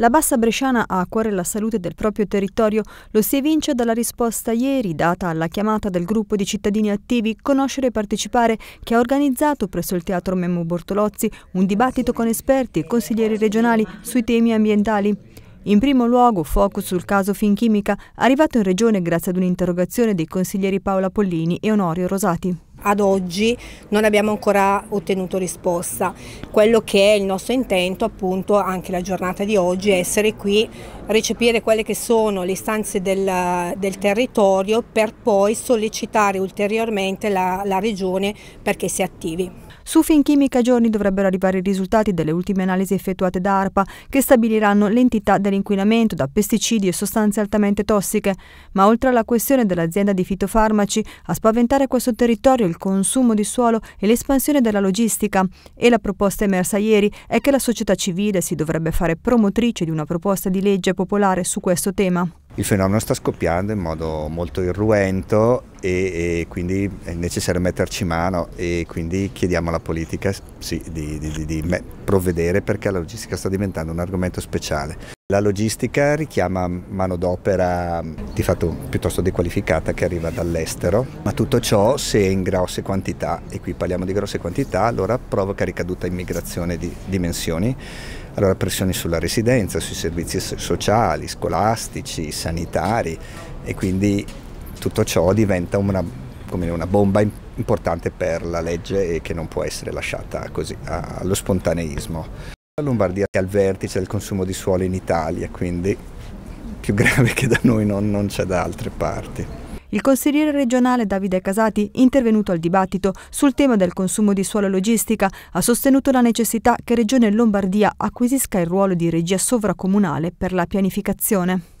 La Bassa Bresciana ha a cuore la salute del proprio territorio, lo si evince dalla risposta ieri data alla chiamata del gruppo di cittadini attivi Conoscere e Partecipare che ha organizzato presso il Teatro Memmo Bortolozzi un dibattito con esperti e consiglieri regionali sui temi ambientali. In primo luogo, focus sul caso Finchimica, arrivato in regione grazie ad un'interrogazione dei consiglieri Paola Pollini e Onorio Rosati ad oggi non abbiamo ancora ottenuto risposta. Quello che è il nostro intento appunto anche la giornata di oggi è essere qui recepire quelle che sono le istanze del, del territorio per poi sollecitare ulteriormente la, la Regione perché si attivi. Su Finchimica giorni dovrebbero arrivare i risultati delle ultime analisi effettuate da ARPA che stabiliranno l'entità dell'inquinamento da pesticidi e sostanze altamente tossiche, ma oltre alla questione dell'azienda di fitofarmaci, a spaventare questo territorio il consumo di suolo e l'espansione della logistica e la proposta emersa ieri è che la società civile si dovrebbe fare promotrice di una proposta di legge popolare su questo tema. Il fenomeno sta scoppiando in modo molto irruento e, e, quindi è necessario metterci mano e quindi chiediamo alla politica sì, di, di, di, di provvedere perché la logistica sta diventando un argomento speciale. La logistica richiama manodopera mm, di fatto piuttosto dequalificata che arriva dall'estero, ma tutto ciò se in grosse quantità, e qui parliamo di grosse quantità, allora provoca ricaduta in migrazione di dimensioni, allora pressioni sulla residenza, sui servizi sociali, scolastici, sanitari e quindi tutto ciò diventa una, una bomba importante per la legge e che non può essere lasciata così allo spontaneismo. La Lombardia è al vertice del consumo di suolo in Italia, quindi più grave che da noi non, non c'è da altre parti. Il consigliere regionale Davide Casati, intervenuto al dibattito sul tema del consumo di suolo e logistica, ha sostenuto la necessità che Regione Lombardia acquisisca il ruolo di regia sovracomunale per la pianificazione.